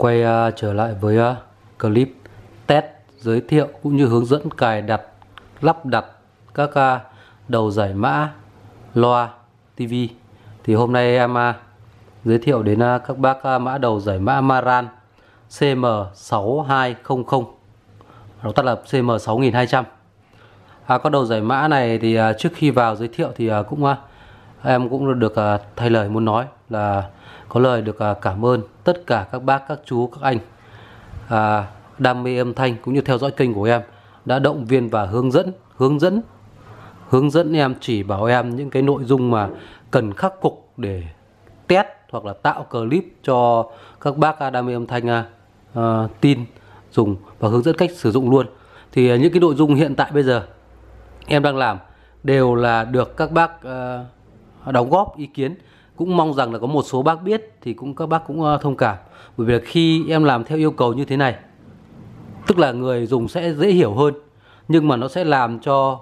quay uh, trở lại với uh, clip test giới thiệu cũng như hướng dẫn cài đặt lắp đặt các uh, đầu giải mã loa TV thì hôm nay em uh, giới thiệu đến uh, các bác uh, mã đầu giải mã Maran CM6200 nó tắt là CM6200 à, có đầu giải mã này thì uh, trước khi vào giới thiệu thì uh, cũng uh, em cũng được uh, thay lời muốn nói là có lời được à, cảm ơn tất cả các bác, các chú, các anh à, đam mê âm thanh cũng như theo dõi kênh của em đã động viên và hướng dẫn, hướng dẫn, hướng dẫn em chỉ bảo em những cái nội dung mà cần khắc phục để test hoặc là tạo clip cho các bác à, đam mê âm thanh à, à, tin dùng và hướng dẫn cách sử dụng luôn. Thì những cái nội dung hiện tại bây giờ em đang làm đều là được các bác à, đóng góp ý kiến cũng mong rằng là có một số bác biết thì cũng các bác cũng ờ, thông cảm bởi vì là khi em làm theo yêu cầu như thế này tức là người dùng sẽ dễ hiểu hơn nhưng mà nó sẽ làm cho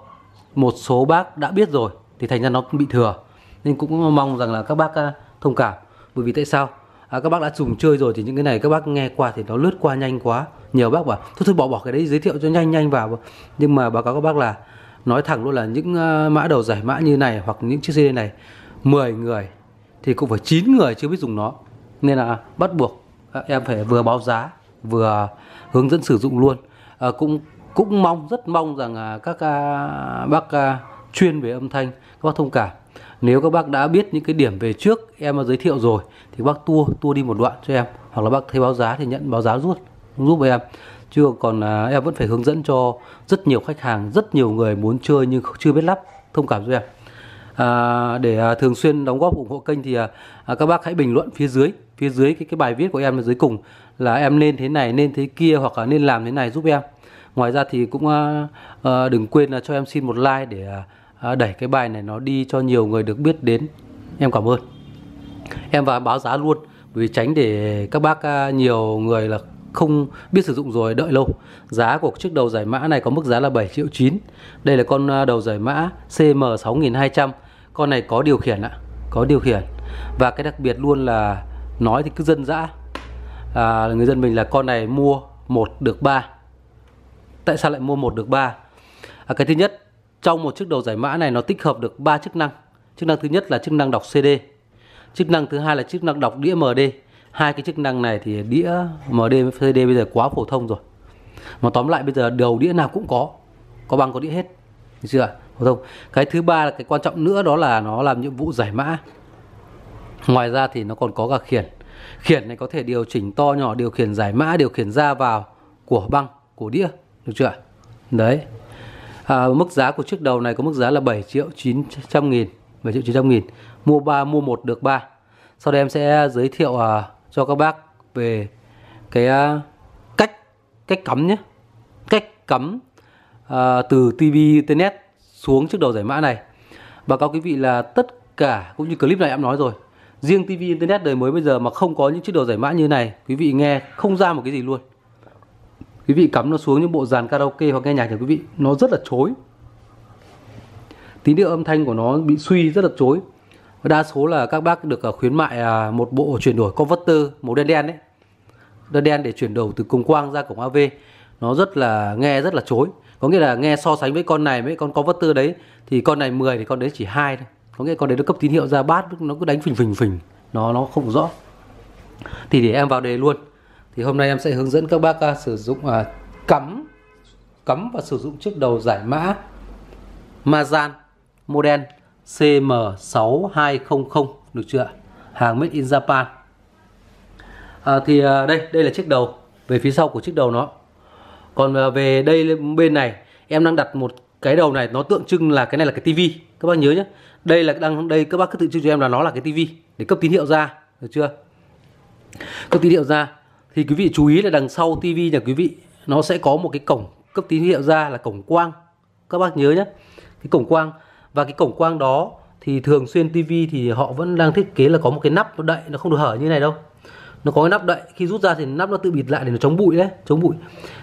một số bác đã biết rồi thì thành ra nó bị thừa nên cũng mong rằng là các bác ờ, thông cảm bởi vì tại sao à, các bác đã dùng chơi rồi thì những cái này các bác nghe qua thì nó lướt qua nhanh quá nhiều bác bảo thôi thôi bỏ bỏ cái đấy giới thiệu cho nhanh nhanh vào nhưng mà báo cáo các bác là nói thẳng luôn là những ờ, mã đầu giải mã như này hoặc những chiếc CD này 10 người thì cũng phải 9 người chưa biết dùng nó nên là bắt buộc em phải vừa báo giá vừa hướng dẫn sử dụng luôn à, cũng cũng mong rất mong rằng à, các à, bác à, chuyên về âm thanh các bác thông cảm nếu các bác đã biết những cái điểm về trước em đã giới thiệu rồi thì bác tua tua đi một đoạn cho em hoặc là bác thấy báo giá thì nhận báo giá luôn giúp em chứ còn em vẫn phải hướng dẫn cho rất nhiều khách hàng rất nhiều người muốn chơi nhưng chưa biết lắp thông cảm cho em à, để à, thường xuyên đóng góp ủng hộ kênh thì à, à, các bác hãy bình luận phía dưới phía dưới cái cái bài viết của em ở dưới cùng là em nên thế này nên thế kia hoặc là nên làm thế này giúp em ngoài ra thì cũng à, à đừng quên là cho em xin một like để à, đẩy cái bài này nó đi cho nhiều người được biết đến em cảm ơn em và báo giá luôn vì tránh để các bác nhiều người là không biết sử dụng rồi đợi lâu giá của chiếc đầu giải mã này có mức giá là 7 triệu 9 đây là con đầu giải mã CM 6200 con này có điều khiển ạ có điều khiển và cái đặc biệt luôn là nói thì cứ dân dã à, người dân mình là con này mua một được ba tại sao lại mua một được ba à, cái thứ nhất trong một chiếc đầu giải mã này nó tích hợp được ba chức năng chức năng thứ nhất là chức năng đọc CD chức năng thứ hai là chức năng đọc đĩa MD hai cái chức năng này thì đĩa MD với CD bây giờ quá phổ thông rồi mà tóm lại bây giờ đầu đĩa nào cũng có có băng có đĩa hết được chưa không cái thứ ba là cái quan trọng nữa đó là nó làm nhiệm vụ giải mã ngoài ra thì nó còn có cả khiển khiển này có thể điều chỉnh to nhỏ điều khiển giải mã điều khiển ra vào của băng của đĩa được chưa đấy à, mức giá của chiếc đầu này có mức giá là 7 triệu 900 nghìn 7 triệu 900 nghìn mua 3 mua 1 được 3 sau đây em sẽ giới thiệu uh, cho các bác về cái uh, cách cách cắm nhé cách cắm uh, từ TV Internet xuống trước đầu giải mã này và cáo quý vị là tất cả cũng như clip này em nói rồi riêng TV internet đời mới bây giờ mà không có những chiếc đầu giải mã như này quý vị nghe không ra một cái gì luôn quý vị cắm nó xuống những bộ dàn karaoke hoặc nghe nhạc thì quý vị nó rất là chối tín hiệu âm thanh của nó bị suy rất là chối và đa số là các bác được à, khuyến mại à, một bộ chuyển đổi converter màu đen đen đấy đen đen để chuyển đầu từ cùng quang ra cổng AV nó rất là nghe rất là chối có nghĩa là nghe so sánh với con này với con có vector đấy thì con này 10 thì con đấy chỉ hai thôi có nghĩa con đấy nó cấp tín hiệu ra bát nó cứ đánh phình phình phình nó nó không rõ thì để em vào đề luôn thì hôm nay em sẽ hướng dẫn các bác uh, sử dụng uh, cắm cắm và sử dụng chiếc đầu giải mã Mazan model CM6200 được chưa hàng made in Japan à, thì uh, đây đây là chiếc đầu về phía sau của chiếc đầu nó còn à, về đây bên này em đang đặt một cái đầu này nó tượng trưng là cái này là cái tivi các bác nhớ nhé đây là đang đây các bác cứ tự trưng cho em là nó là cái tivi để cấp tín hiệu ra được chưa cấp tín hiệu ra thì quý vị chú ý là đằng sau tivi nhà quý vị nó sẽ có một cái cổng cấp tín hiệu ra là cổng quang các bác nhớ nhé cái cổng quang và cái cổng quang đó thì thường xuyên tivi thì họ vẫn đang thiết kế là có một cái nắp nó đậy nó không được hở như này đâu nó có cái nắp đậy khi rút ra thì nắp nó tự bịt lại để nó chống bụi đấy chống bụi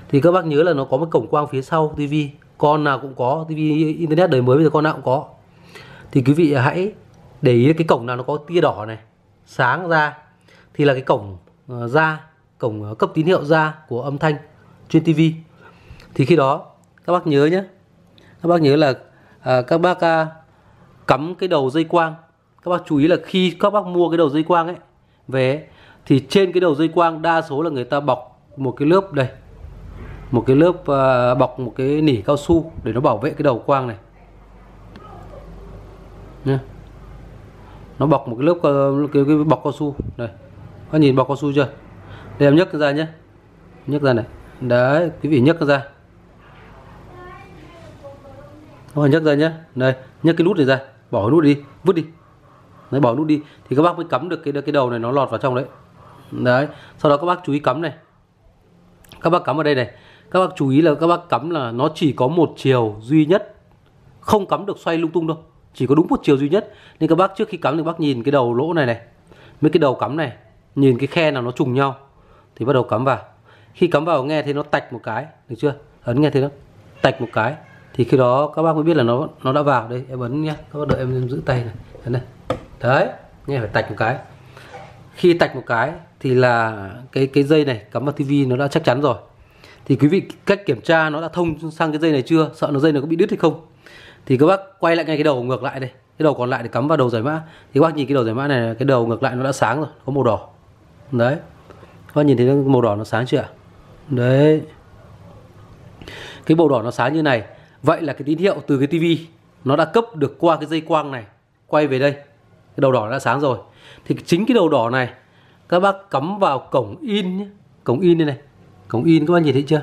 thì các bác nhớ là nó có một cổng quang phía sau tivi con nào cũng có tivi internet đời mới bây giờ con nào cũng có thì quý vị hãy để ý cái cổng nào nó có tia đỏ này sáng ra thì là cái cổng ờ, ra cổng ờ, cấp tín hiệu ra của âm thanh trên tivi thì khi đó các bác nhớ nhé các bác nhớ là à, các bác à, cắm cái đầu dây quang các bác chú ý là khi các bác mua cái đầu dây quang ấy về ấy, thì trên cái đầu dây quang đa số là người ta bọc một cái lớp đây một cái lớp uh, bọc một cái nỉ cao su để nó bảo vệ cái đầu quang này nha nó bọc một cái lớp ờ, cái, cái bọc cao su đây có nhìn bọc cao su chưa đây em nhấc ra nhé nhấc ra này đấy quý vị nhấc ra rồi nhấc ra nhé đây nhấc cái nút này ra bỏ nút đi vứt đi đấy bỏ nút đi thì các bác mới cắm được cái cái đầu này nó lọt vào trong đấy đấy sau đó các bác chú ý cắm này các bác cắm ở đây này các bác chú ý là các bác cắm là nó chỉ có một chiều duy nhất không cắm được xoay lung tung đâu chỉ có đúng một chiều duy nhất nên các bác trước khi cắm thì các bác nhìn cái đầu lỗ này này mấy cái đầu cắm này nhìn cái khe nào nó trùng nhau thì bắt đầu cắm vào khi cắm vào nghe thấy nó tạch một cái được chưa ấn nghe thấy nó tạch một cái thì khi đó các bác mới biết là nó nó đã vào đây em ấn nhé các bác đợi em giữ tay này ấn này đấy nghe phải tạch một cái khi tạch một cái thì là cái cái dây này cắm vào tivi nó đã chắc chắn rồi thì quý vị cách kiểm tra nó đã thông sang cái dây này chưa sợ nó dây này có bị đứt hay không thì các bác quay lại ngay cái đầu ngược lại đây cái đầu còn lại để cắm vào đầu giải mã thì các bác nhìn cái đầu giải mã này cái đầu ngược lại nó đã sáng rồi có màu đỏ đấy các bác nhìn thấy màu đỏ nó sáng chưa đấy cái màu đỏ nó sáng như này vậy là cái tín hiệu từ cái tivi nó đã cấp được qua cái dây quang này quay về đây cái đầu đỏ đã sáng rồi thì chính cái đầu đỏ này các bác cắm vào cổng in nhé cổng in đây này cổng in các bác nhìn thấy chưa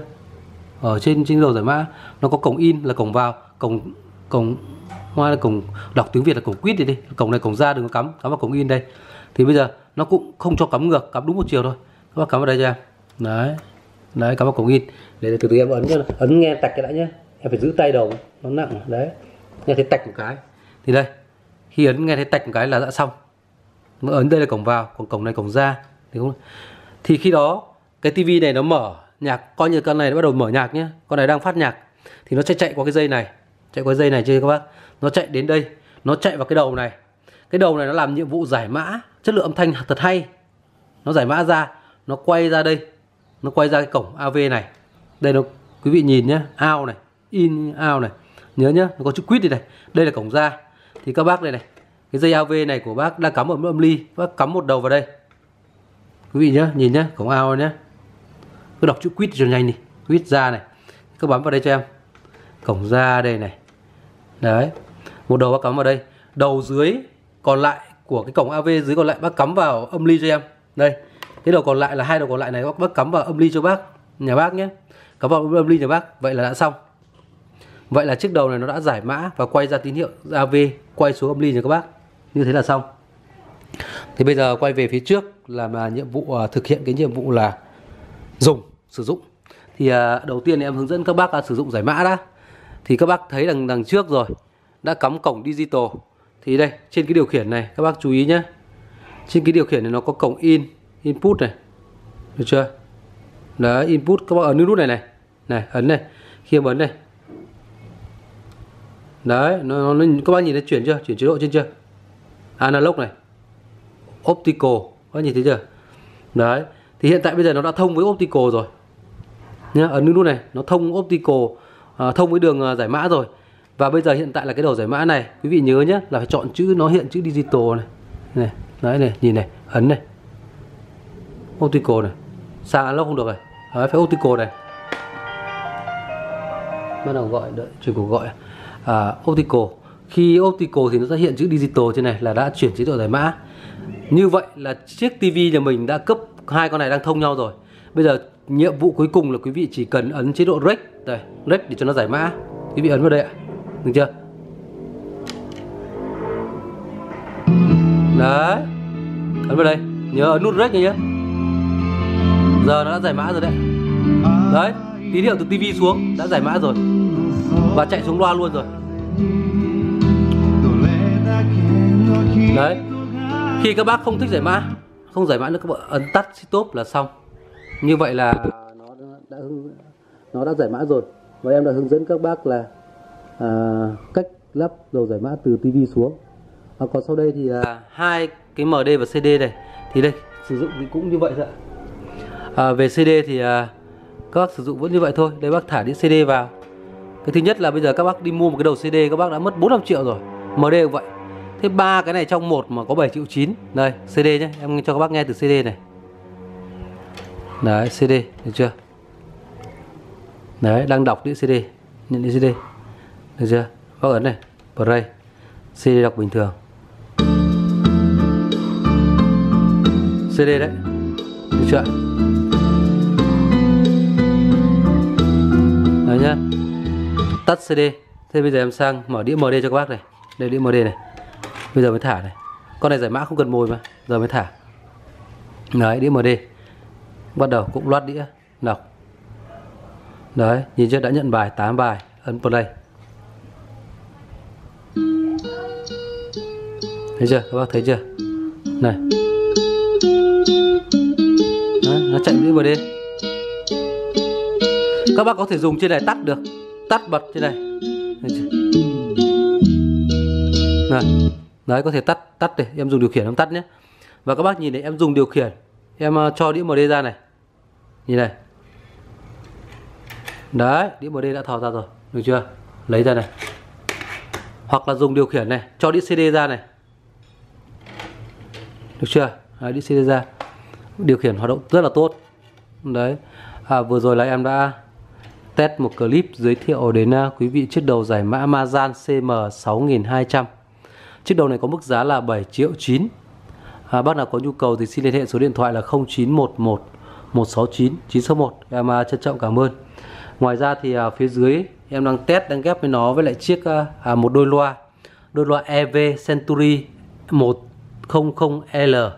ở trên trên đầu giải mã nó có cổng in là cổng vào cổng cổng ngoài là cổng đọc tiếng việt là cổng quýt đi đi cổng này cổng ra đừng có cắm cắm vào cổng in đây thì bây giờ nó cũng không cho cắm ngược cắm đúng một chiều thôi các bác cắm vào đây cho em đấy đấy cắm vào cổng in để từ từ em ấn nhá ấn nghe tạch cái đã nhé em phải giữ tay đầu nó nặng đấy nghe thấy tạch một cái thì đây khi ấn nghe thấy tạch một cái là đã xong nó ấn đây là cổng vào còn cổng này cổng ra thì, không... thì khi đó cái tivi này nó mở nhạc coi như con này nó bắt đầu mở nhạc nhé con này đang phát nhạc thì nó sẽ chạy qua cái dây này chạy qua dây này chưa các bác nó chạy đến đây nó chạy vào cái đầu này cái đầu này nó làm nhiệm vụ giải mã chất lượng âm thanh thật hay nó giải mã ra nó quay ra đây nó quay ra cái cổng AV này đây nó quý vị nhìn nhé out này in out này nhớ nhá nó có chữ quýt đây này đây là cổng ra thì các bác đây này cái dây AV này của bác đang cắm ở mức âm ly bác cắm một đầu vào đây quý vị nhé nhìn nhé cổng ao nhé cứ đọc chữ quýt cho nhanh đi quýt ra này cứ bấm vào đây cho em cổng ra đây này đấy một đầu bác cắm vào đây đầu dưới còn lại của cái cổng AV dưới còn lại bác cắm vào âm ly cho em đây cái đầu còn lại là hai đầu còn lại này bác, bác cắm vào âm ly cho bác nhà bác nhé cắm vào âm ly nhà bác vậy là đã xong vậy là chiếc đầu này nó đã giải mã và quay ra tín hiệu AV quay xuống âm ly nha các bác như thế là xong thì bây giờ quay về phía trước là mà nhiệm vụ à, thực hiện cái nhiệm vụ là dùng sử dụng thì à, đầu tiên em hướng dẫn các bác à, sử dụng giải mã đã thì các bác thấy đằng đằng trước rồi đã cắm cổng digital thì đây trên cái điều khiển này các bác chú ý nhé trên cái điều khiển này nó có cổng in input này được chưa đó input các bác ấn nút này này này ấn này khi em ấn này đấy nó, nó, nó các bác nhìn nó chuyển chưa chuyển chế độ trên chưa analog này optical có nhìn thấy chưa đấy thì hiện tại bây giờ nó đã thông với optical rồi nhá ở nút này nó thông optical à, thông với đường à, giải mã rồi và bây giờ hiện tại là cái đầu giải mã này quý vị nhớ nhé là phải chọn chữ nó hiện chữ digital này này đấy này nhìn này ấn này optical này xa analog không được rồi đấy, phải optical này bắt đầu gọi đợi chuyển cuộc gọi à, optical khi optical thì nó xuất hiện chữ digital trên này là đã chuyển chế độ giải mã như vậy là chiếc TV nhà mình đã cấp hai con này đang thông nhau rồi bây giờ nhiệm vụ cuối cùng là quý vị chỉ cần ấn chế độ rec đây rec để cho nó giải mã quý vị ấn vào đây ạ được chưa đấy ấn vào đây nhớ ấn nút rec nhé giờ nó đã giải mã rồi đấy đấy tín hiệu từ tivi xuống đã giải mã rồi và chạy xuống loa luôn rồi đấy khi các bác không thích giải mã không giải mã nữa các bạn ấn tắt stop là xong như vậy là nó đã nó đã giải mã rồi và em đã hướng dẫn các bác là à, cách lắp đầu giải mã từ tivi xuống à, còn sau đây thì à, hai cái MD và CD này thì đây sử dụng thì cũng như vậy thôi à, về CD thì à, các bác sử dụng vẫn như vậy thôi đây bác thả đĩa CD vào cái thứ nhất là bây giờ các bác đi mua một cái đầu CD các bác đã mất 45 triệu rồi MD cũng vậy thế ba cái này trong một mà có 7 triệu 9 đây CD nhé em cho các bác nghe từ CD này đấy CD được chưa đấy đang đọc đĩa CD nhận đĩa CD được chưa bác ấn này play CD đọc bình thường CD đấy được chưa đấy nhá tắt CD thế bây giờ em sang mở đĩa MD cho các bác này đây đĩa MD này bây giờ mới thả này con này giải mã không cần mồi mà giờ mới thả đấy đĩa md bắt đầu cũng loát đĩa đọc đấy nhìn chưa đã nhận bài 8 bài ấn play thấy chưa các bác thấy chưa này đấy, nó chạy đĩa md các bác có thể dùng trên này tắt được tắt bật trên này này đấy có thể tắt tắt này em dùng điều khiển em tắt nhé và các bác nhìn này em dùng điều khiển em ờ, cho đĩa MD ra này nhìn này đấy đĩa MD đã thò ra rồi được chưa lấy ra này hoặc là dùng điều khiển này cho đĩa CD ra này được chưa đấy, đĩa CD ra điều khiển hoạt động rất là tốt đấy à, vừa rồi là em đã test một clip giới thiệu đến ờ, quý vị chiếc đầu giải mã Mazan CM6200 Chiếc đầu này có mức giá là 7 triệu 9. À, bác nào có nhu cầu thì xin liên hệ số điện thoại là 0911 169 961. Em à, trân trọng cảm ơn. Ngoài ra thì à, phía dưới em đang test đang ghép với nó với lại chiếc à, à một đôi loa đôi loa EV Century 100L.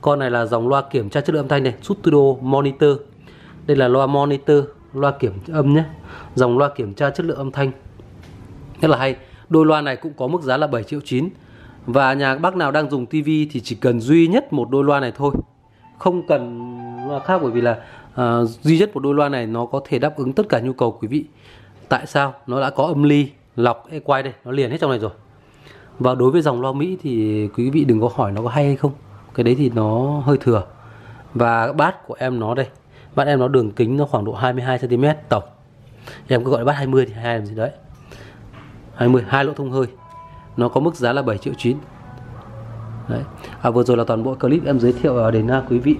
Con này là dòng loa kiểm tra chất lượng âm thanh này, Studio Monitor. Đây là loa monitor, loa kiểm âm nhé. Dòng loa kiểm tra chất lượng âm thanh. Rất là hay. Đôi loa này cũng có mức giá là 7 triệu 9 Và nhà bác nào đang dùng tivi thì chỉ cần duy nhất một đôi loa này thôi Không cần loa khác bởi vì là à, duy nhất một đôi loa này nó có thể đáp ứng tất cả nhu cầu quý vị Tại sao? Nó đã có âm ly, lọc, e quay đây, nó liền hết trong này rồi Và đối với dòng loa Mỹ thì quý vị đừng có hỏi nó có hay hay không Cái đấy thì nó hơi thừa Và bát của em nó đây Bát em nó đường kính nó khoảng độ 22cm tổng Em cứ gọi là bát 20 thì hai làm gì đấy 20 hai lỗ thông hơi nó có mức giá là 7 triệu 9 Đấy. À, vừa rồi là toàn bộ clip em giới thiệu đến à, quý vị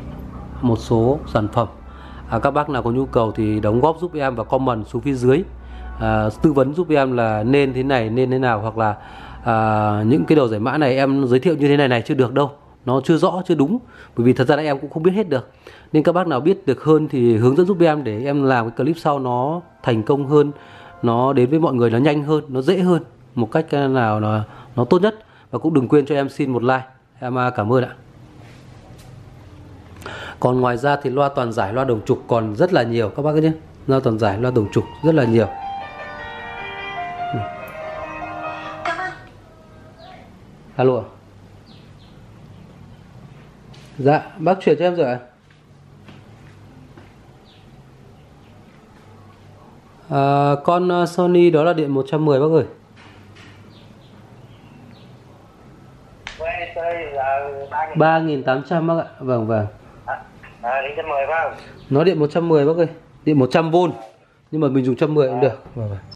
một số sản phẩm à, các bác nào có nhu cầu thì đóng góp giúp em và comment xuống phía dưới à, tư vấn giúp em là nên thế này nên thế nào hoặc là à, những cái đầu giải mã này em giới thiệu như thế này này chưa được đâu nó chưa rõ chưa đúng bởi vì thật ra là em cũng không biết hết được nên các bác nào biết được hơn thì hướng dẫn giúp em để em làm cái clip sau nó thành công hơn nó đến với mọi người nó nhanh hơn nó dễ hơn một cách ờ, nào nó nó tốt nhất và cũng đừng quên cho em xin một like em à, cảm ơn ạ còn ngoài ra thì loa toàn giải loa đồng trục còn rất là nhiều các bác nhé loa toàn giải loa đồng trục rất là nhiều alo dạ bác chuyển cho em rồi ạ à? à, con ờ, Sony đó là điện 110 bác ơi ba nghìn tám trăm bác ạ vâng vâng à, điện 110 bác nó điện 110 bác ơi điện 100V nhưng mà mình dùng 110 cũng à. được vâng vâng